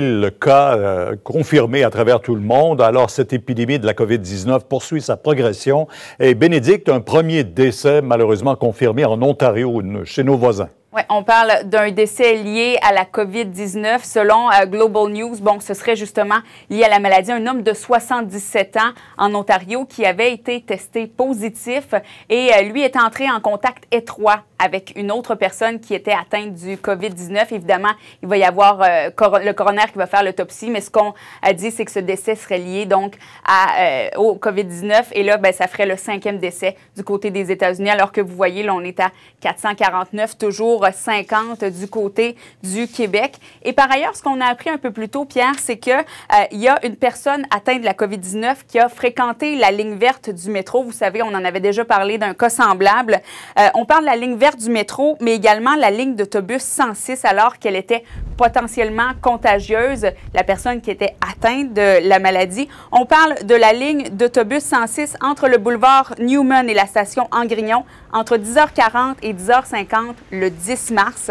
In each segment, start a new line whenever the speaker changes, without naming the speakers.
le cas euh, confirmé à travers tout le monde. Alors, cette épidémie de la COVID-19 poursuit sa progression et Bénédicte, un premier décès malheureusement confirmé en Ontario, chez nos voisins
on parle d'un décès lié à la COVID-19. Selon euh, Global News, bon, ce serait justement lié à la maladie. Un homme de 77 ans en Ontario qui avait été testé positif et euh, lui est entré en contact étroit avec une autre personne qui était atteinte du COVID-19. Évidemment, il va y avoir euh, le coroner qui va faire l'autopsie, mais ce qu'on a dit, c'est que ce décès serait lié donc à, au COVID-19. Et là, ben, ça ferait le cinquième décès du côté des États-Unis, alors que vous voyez, là, on est à 449 toujours 50 du côté du Québec. Et par ailleurs, ce qu'on a appris un peu plus tôt, Pierre, c'est qu'il euh, y a une personne atteinte de la COVID-19 qui a fréquenté la ligne verte du métro. Vous savez, on en avait déjà parlé d'un cas semblable. Euh, on parle de la ligne verte du métro, mais également la ligne d'autobus 106 alors qu'elle était potentiellement contagieuse, la personne qui était atteinte de la maladie. On parle de la ligne d'autobus 106 entre le boulevard Newman et la station Angrignon entre 10h40 et 10h50 le 10 mars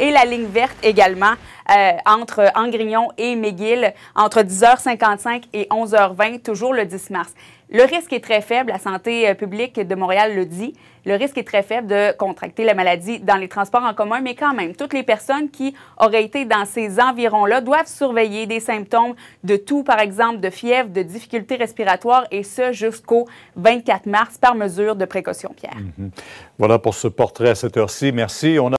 et la ligne verte également euh, entre Angrignon et McGill entre 10h55 et 11h20, toujours le 10 mars. Le risque est très faible, la santé euh, publique de Montréal le dit, le risque est très faible de contracter la maladie dans les transports en commun, mais quand même, toutes les personnes qui auraient été dans ces environs-là doivent surveiller des symptômes de tout, par exemple de fièvre, de difficultés respiratoires, et ce jusqu'au 24 mars par mesure de précaution, Pierre.
Mhm. Voilà pour ce portrait à cette heure-ci. Merci. On